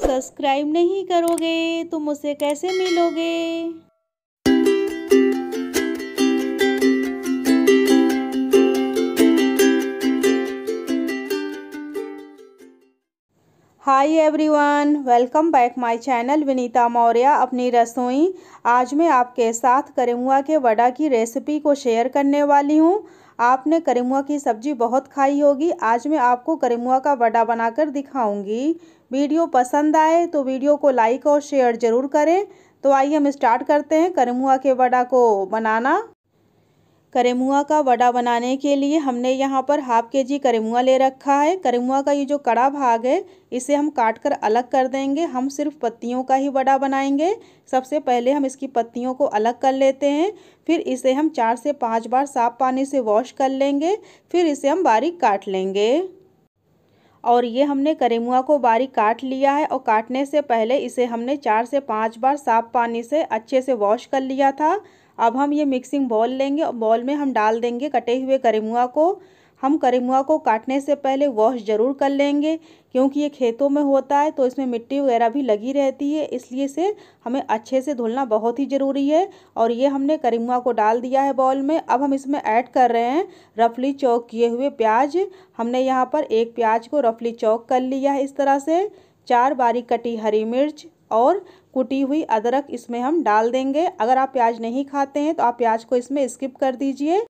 subscribe नहीं करोगे तो मुझसे कैसे मिलोगे hi everyone welcome back my channel Vinita Maurya अपनी रसोई आज मैं आपके साथ करेमुआ के वड़ा की रेसिपी को शेयर करने वाली हूँ आपने करेमुआ की सब्जी बहुत खाई होगी आज मैं आपको करेमुआ का वडा बनाकर दिखाऊंगी वीडियो पसंद आए तो वीडियो को लाइक और शेयर ज़रूर करें तो आइए हम स्टार्ट करते हैं करेमुआ के वडा को बनाना करेमुआ का वड़ा बनाने के लिए हमने यहाँ पर हाफ के जी करेमुआ ले रखा है करेमुआ का ये जो कड़ा भाग है इसे हम काट कर अलग कर देंगे हम सिर्फ पत्तियों का ही वड़ा बनाएंगे सबसे पहले हम इसकी पत्तियों को अलग कर लेते हैं फिर इसे हम चार से पाँच बार साफ पानी से वॉश कर लेंगे फिर इसे हम बारीक काट लेंगे और ये हमने करेमुआ को बारीक काट लिया है और काटने से पहले इसे हमने चार से पाँच बार साफ पानी से अच्छे से वॉश कर लिया था अब हम ये मिक्सिंग बॉल लेंगे और बॉल में हम डाल देंगे कटे हुए करेमुआ को हम करेमुआ को काटने से पहले वॉश ज़रूर कर लेंगे क्योंकि ये खेतों में होता है तो इसमें मिट्टी वगैरह भी लगी रहती है इसलिए इसे हमें अच्छे से धुलना बहुत ही ज़रूरी है और ये हमने करेमुआ को डाल दिया है बॉल में अब हम इसमें ऐड कर रहे हैं रफली चौक किए हुए प्याज हमने यहाँ पर एक प्याज को रफली चौक कर लिया है इस तरह से चार बारीक कटी हरी मिर्च और कुटी हुई अदरक इसमें हम डाल देंगे अगर आप प्याज नहीं खाते हैं तो आप प्याज को इसमें स्किप कर दीजिए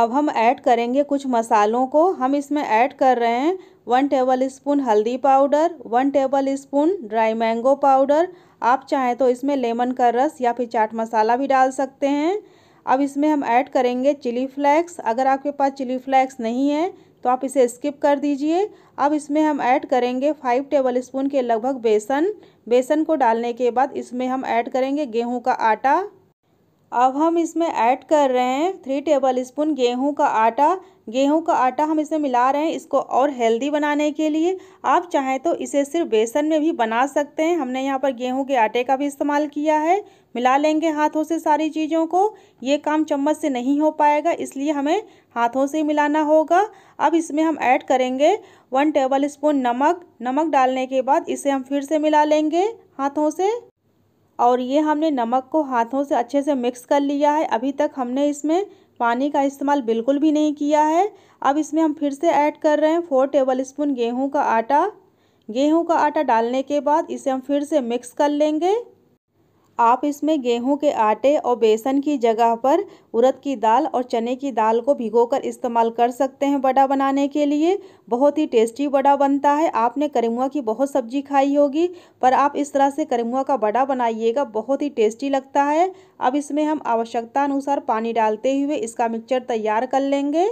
अब हम ऐड करेंगे कुछ मसालों को हम इसमें ऐड कर रहे हैं वन टेबल स्पून हल्दी powder one tablespoon dry mango powder आप चाहें तो इसमें लेमन का रस या फिर चाट मसाला भी डाल सकते हैं अब इसमें हम ऐड करेंगे चिली फ्लैक्स अगर आपके पास चिली फ्लैक्स नहीं है तो आप इसे स्किप कर दीजिए अब इसमें हम ऐड करेंगे फाइव टेबल स्पून के लगभग बेसन बेसन को डालने के बाद इसमें हम ऐड करेंगे गेहूं का आटा अब हम इसमें ऐड कर रहे हैं थ्री टेबल स्पून गेहूँ का आटा गेहूँ का आटा हम इसमें मिला रहे हैं इसको और हेल्दी बनाने के लिए आप चाहें तो इसे सिर्फ बेसन में भी बना सकते हैं हमने यहाँ पर गेहूँ के आटे का भी इस्तेमाल किया है मिला लेंगे हाथों से सारी चीज़ों को ये काम चम्मच से नहीं हो पाएगा इसलिए हमें हाथों से मिलाना होगा अब इसमें हम ऐड करेंगे वन टेबल स्पून नमक नमक डालने के बाद इसे हम फिर से मिला लेंगे हाथों से और ये हमने नमक को हाथों से अच्छे से मिक्स कर लिया है अभी तक हमने इसमें पानी का इस्तेमाल बिल्कुल भी नहीं किया है अब इसमें हम फिर से ऐड कर रहे हैं फोर टेबल स्पून गेहूँ का आटा गेहूँ का आटा डालने के बाद इसे हम फिर से मिक्स कर लेंगे आप इसमें गेहूं के आटे और बेसन की जगह पर उड़द की दाल और चने की दाल को भिगोकर इस्तेमाल कर सकते हैं बड़ा बनाने के लिए बहुत ही टेस्टी बड़ा बनता है आपने करेमुआ की बहुत सब्जी खाई होगी पर आप इस तरह से करेमुआ का बड़ा बनाइएगा बहुत ही टेस्टी लगता है अब इसमें हम आवश्यकता अनुसार पानी डालते हुए इसका मिक्सचर तैयार कर लेंगे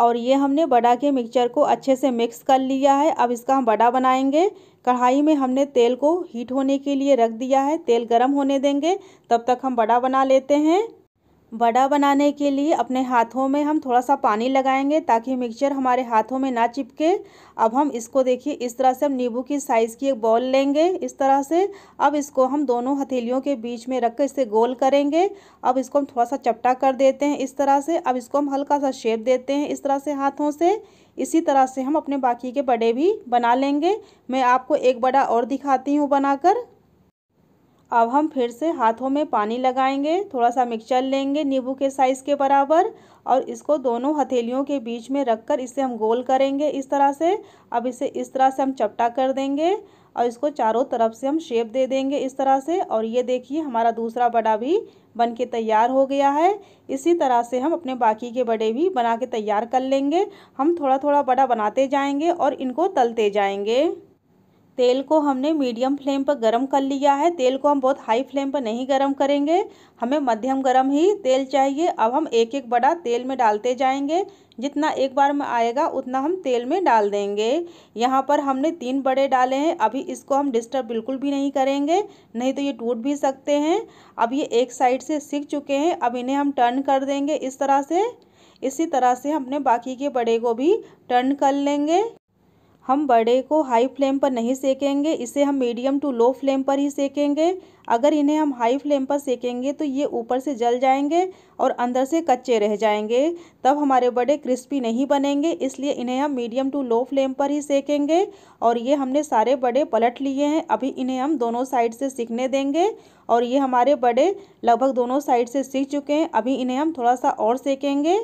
और ये हमने बड़ा के मिक्सचर को अच्छे से मिक्स कर लिया है अब इसका हम बड़ा बनाएंगे कढ़ाई में हमने तेल को हीट होने के लिए रख दिया है तेल गरम होने देंगे तब तक हम बड़ा बना लेते हैं वड़ा बनाने के लिए अपने हाथों में हम थोड़ा सा पानी लगाएंगे ताकि मिक्सचर हमारे हाथों में ना चिपके अब हम इसको देखिए इस तरह से हम नींबू की साइज़ की एक बॉल लेंगे इस तरह से अब इसको हम दोनों हथेलियों के बीच में रख कर इसे गोल करेंगे अब इसको हम थोड़ा सा चपटा कर देते हैं इस तरह से अब इसको हम हल्का सा शेप देते हैं इस तरह से हाथों से इसी तरह से हम अपने बाकी के बड़े भी बना लेंगे मैं आपको एक बड़ा और दिखाती हूँ बनाकर अब हम फिर से हाथों में पानी लगाएंगे थोड़ा सा मिक्सचर लेंगे नींबू के साइज़ के बराबर और इसको दोनों हथेलियों के बीच में रखकर इसे हम गोल करेंगे इस तरह से अब इसे इस तरह से हम चपटा कर देंगे और इसको चारों तरफ से हम शेप दे देंगे इस तरह से और ये देखिए हमारा दूसरा बड़ा भी बन के तैयार हो गया है इसी तरह से हम अपने बाकी के बड़े भी बना के तैयार कर लेंगे हम थोड़ा थोड़ा बड़ा बनाते जाएंगे और इनको तलते जाएंगे तेल को हमने मीडियम फ्लेम पर गरम कर लिया है तेल को हम बहुत हाई फ्लेम पर नहीं गरम करेंगे हमें मध्यम गरम ही तेल चाहिए अब हम एक एक बड़ा तेल में डालते जाएंगे जितना एक बार में आएगा उतना हम तेल में डाल देंगे यहाँ पर हमने तीन बड़े डाले हैं अभी इसको हम डिस्टर्ब बिल्कुल भी नहीं करेंगे नहीं तो ये टूट भी सकते हैं अब ये एक साइड से सीख चुके हैं अब इन्हें हम टर्न कर देंगे इस तरह से इसी तरह से हमने बाकी के बड़े को भी टर्न कर लेंगे हम बड़े को हाई फ्लेम पर नहीं सेकेंगे इसे हम मीडियम टू लो फ्लेम पर ही सेकेंगे अगर इन्हें हम हाई फ्लेम पर सेकेंगे तो ये ऊपर से जल जाएंगे और अंदर से कच्चे रह जाएंगे तब हमारे बड़े क्रिस्पी नहीं बनेंगे इसलिए इन्हें हम मीडियम टू लो फ्लेम पर ही सेकेंगे और ये हमने सारे बड़े पलट लिए हैं अभी इन्हें हम दोनों साइड से सीखने देंगे और ये हमारे बड़े लगभग दोनों साइड से सीख चुके हैं अभी इन्हें हम थोड़ा सा और सेकेंगे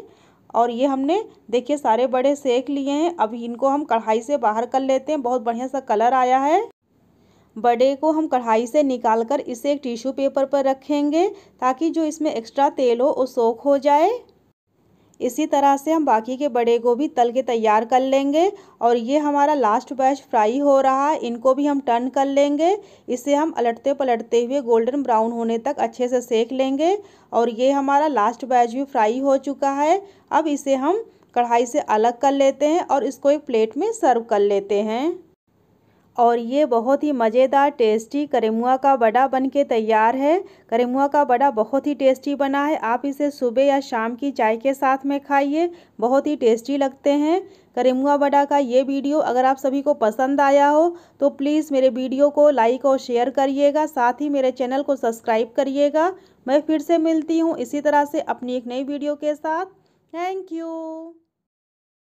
और ये हमने देखिए सारे बड़े सेक लिए हैं अब इनको हम कढ़ाई से बाहर कर लेते हैं बहुत बढ़िया सा कलर आया है बड़े को हम कढ़ाई से निकाल कर इसे एक टिश्यू पेपर पर रखेंगे ताकि जो इसमें एक्स्ट्रा तेल हो वो सोख हो जाए इसी तरह से हम बाकी के बड़े को भी तल के तैयार कर लेंगे और ये हमारा लास्ट बैच फ्राई हो रहा है इनको भी हम टर्न कर लेंगे इसे हम अलटते पलटते हुए गोल्डन ब्राउन होने तक अच्छे से सेक लेंगे और ये हमारा लास्ट बैच भी फ्राई हो चुका है अब इसे हम कढ़ाई से अलग कर लेते हैं और इसको एक प्लेट में सर्व कर लेते हैं और ये बहुत ही मज़ेदार टेस्टी करेमुआ का बड़ा बन के तैयार है करेमुआ का बड़ा बहुत ही टेस्टी बना है आप इसे सुबह या शाम की चाय के साथ में खाइए बहुत ही टेस्टी लगते हैं करेमुआ बड़ा का ये वीडियो अगर आप सभी को पसंद आया हो तो प्लीज़ मेरे वीडियो को लाइक और शेयर करिएगा साथ ही मेरे चैनल को सब्सक्राइब करिएगा मैं फिर से मिलती हूँ इसी तरह से अपनी एक नई वीडियो के साथ थैंक यू